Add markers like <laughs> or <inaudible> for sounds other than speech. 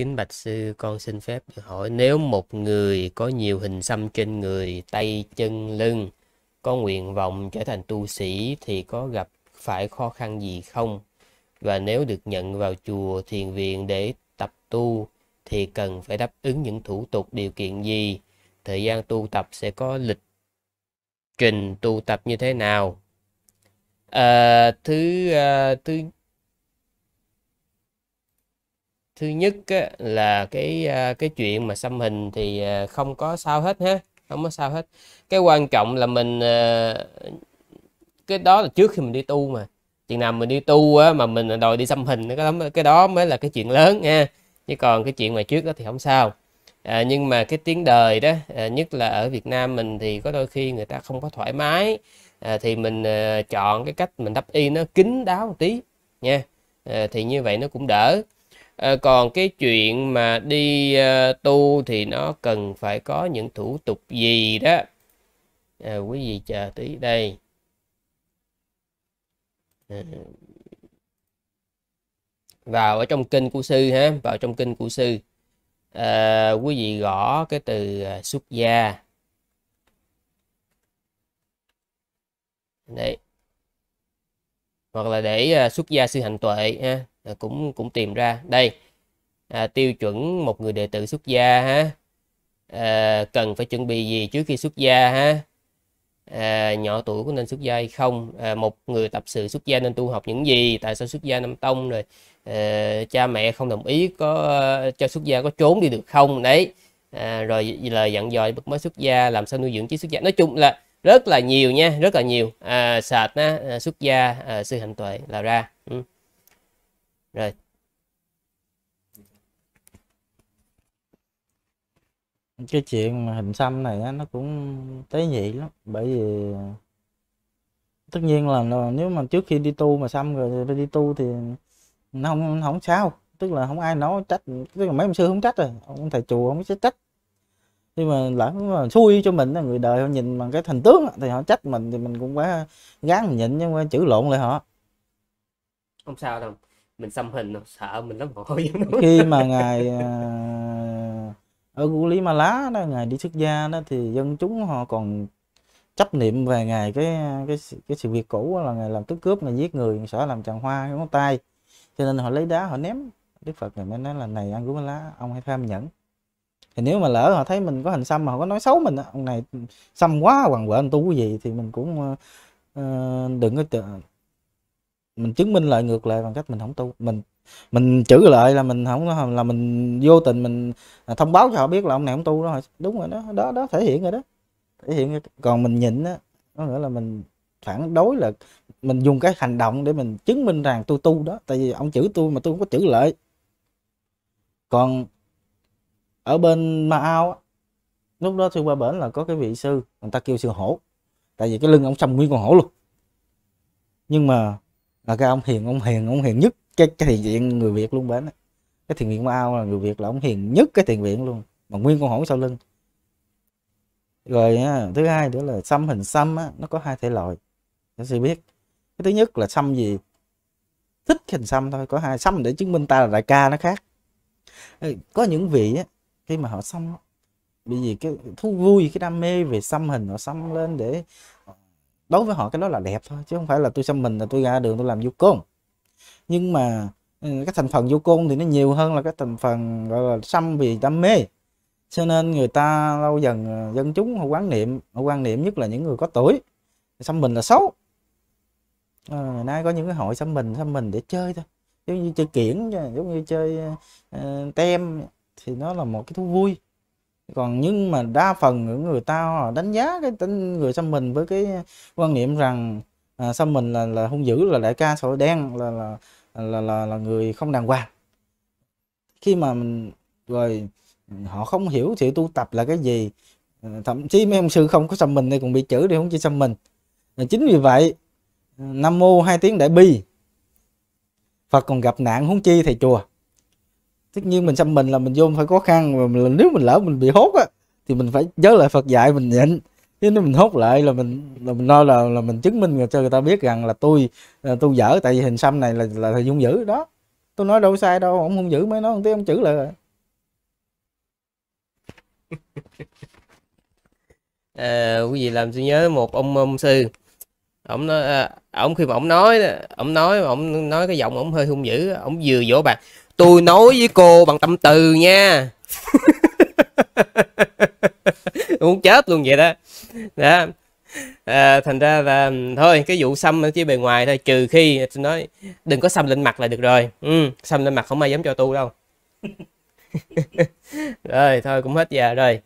Kính Bạch Sư, con xin phép được hỏi, nếu một người có nhiều hình xăm trên người, tay, chân, lưng, có nguyện vọng trở thành tu sĩ thì có gặp phải khó khăn gì không? Và nếu được nhận vào chùa thiền viện để tập tu thì cần phải đáp ứng những thủ tục điều kiện gì? Thời gian tu tập sẽ có lịch trình tu tập như thế nào? À, thứ à, thứ thứ nhất á, là cái à, cái chuyện mà xăm hình thì à, không có sao hết ha không có sao hết cái quan trọng là mình à, cái đó là trước khi mình đi tu mà chừng nào mình đi tu á, mà mình đòi đi xăm hình cái đó cái đó mới là cái chuyện lớn nha chứ còn cái chuyện mà trước đó thì không sao à, nhưng mà cái tiếng đời đó à, nhất là ở Việt Nam mình thì có đôi khi người ta không có thoải mái à, thì mình à, chọn cái cách mình đắp y nó kín đáo một tí nha à, thì như vậy nó cũng đỡ À, còn cái chuyện mà đi à, tu thì nó cần phải có những thủ tục gì đó. À, quý vị chờ tí đây. À, vào ở trong kinh của sư ha, vào trong kinh của sư. À, quý vị gõ cái từ à, xuất gia. Đấy. Hoặc là để à, xuất gia sư hành tuệ ha Ờ, cũng cũng tìm ra đây à, tiêu chuẩn một người đệ tử xuất gia ha à, cần phải chuẩn bị gì trước khi xuất gia ha à, nhỏ tuổi có nên xuất gia hay không à, một người tập sự xuất gia nên tu học những gì tại sao xuất gia năm tông rồi à, cha mẹ không đồng ý có cho xuất gia có trốn đi được không đấy à, rồi lời dặn dò bậc mới xuất gia làm sao nuôi dưỡng chí xuất gia nói chung là rất là nhiều nha rất là nhiều à, sạch á, à, xuất gia à, sư hạnh tuệ là ra ừ rồi cái chuyện mà hình xăm này á, nó cũng tế nhị lắm bởi vì tất nhiên là, nếu mà trước khi đi tu mà xăm rồi, đi tu thì nó không nó không sao tức là không ai nói trách tức là mấy ông sư không trách rồi ông thầy chùa không trách nhưng mà lỡ mà xui cho mình là người đời họ nhìn bằng cái thành tướng thì họ trách mình thì mình cũng quá gán mình nhịn nhưng mà chữ lộn lại họ không sao đâu mình xăm hình à, sợ mình lắm hỏi khi mà ngài à, ở Gu Lý Ma Lá đó ngài đi xuất gia đó thì dân chúng họ còn chấp niệm về ngài cái cái cái sự việc cũ là ngài làm tức cướp ngài giết người sợ làm tràng hoa ngón tay cho nên họ lấy đá họ ném Đức Phật này mới nói là này ăn của má lá ông hãy tham nhẫn thì nếu mà lỡ họ thấy mình có hình xăm mà họ có nói xấu mình ông này xăm quá hoàng quệ anh tu cái gì thì mình cũng uh, đừng có mình chứng minh lại ngược lại bằng cách mình không tu mình mình chữ lại là mình không là mình vô tình mình à, thông báo cho họ biết là ông này không tu đó đúng rồi đó đó đó thể hiện rồi đó thể hiện rồi. còn mình nhịn á có nghĩa là mình phản đối là mình dùng cái hành động để mình chứng minh rằng tôi tu đó tại vì ông chữ tôi mà tôi không có chữ lại còn ở bên ma ao lúc đó sư qua bển là có cái vị sư người ta kêu sư hổ tại vì cái lưng ông sầm nguyên con hổ luôn nhưng mà là cái ông hiền ông hiền ông hiền nhất cái cái thiền viện người việt luôn bến cái thiền viện mao là người việt là ông hiền nhất cái thiền viện luôn mà nguyên con hổ sau lưng rồi thứ hai nữa là xăm hình xăm á, nó có hai thể loại nó sư biết cái thứ nhất là xăm gì thích hình xăm thôi có hai xăm để chứng minh ta là đại ca nó khác có những vị á, khi mà họ xăm bởi vì cái thú vui cái đam mê về xăm hình họ xăm lên để đối với họ cái đó là đẹp thôi chứ không phải là tôi xăm mình là tôi ra đường tôi làm du côn nhưng mà ừ, cái thành phần du côn thì nó nhiều hơn là cái thành phần gọi là xăm vì đam mê cho nên người ta lâu dần ờ, dân chúng họ quan niệm họ quan niệm nhất là những người có tuổi xăm mình là xấu à, ngày nay có những cái hội xăm mình xăm mình để chơi thôi giống như chơi kiển giống như chơi uh, tem thì nó là một cái thú vui còn nhưng mà đa phần những người ta họ đánh giá cái tính người xăm mình với cái quan niệm rằng à, xăm mình là là hung dữ là đại ca sỏi đen là là là là, là người không đàng hoàng khi mà mình rồi họ không hiểu sự tu tập là cái gì à, thậm chí mấy ông sư không có xăm mình đây cũng bị chữ đi không chỉ xăm mình chính vì vậy à, nam mô hai tiếng đại bi phật còn gặp nạn huống chi thầy chùa tất nhiên mình xăm mình là mình vô phải khó khăn và mình, nếu mình lỡ mình bị hốt á thì mình phải nhớ lại Phật dạy mình nhịn chứ nếu mình hốt lại là mình là mình nói là là mình chứng minh cho người ta biết rằng là tôi là tôi dở tại vì hình xăm này là là thầy hung dữ đó tôi nói đâu sai đâu ông không dữ mới nói ông tiếng ông chữ là <laughs> à, quý vị làm tôi nhớ một ông ông sư ông nói à, ông khi mà ông nói ông nói ông nói cái giọng ông hơi hung dữ ông vừa vỗ bàn Tôi nói với cô bằng tâm từ nha <laughs> Muốn chết luôn vậy đó Đó à, Thành ra là ừ, thôi cái vụ xăm chỉ bề ngoài thôi Trừ khi tôi nói đừng có xăm lên mặt là được rồi ừ, Xăm lên mặt không ai dám cho tu đâu <laughs> Rồi thôi cũng hết giờ rồi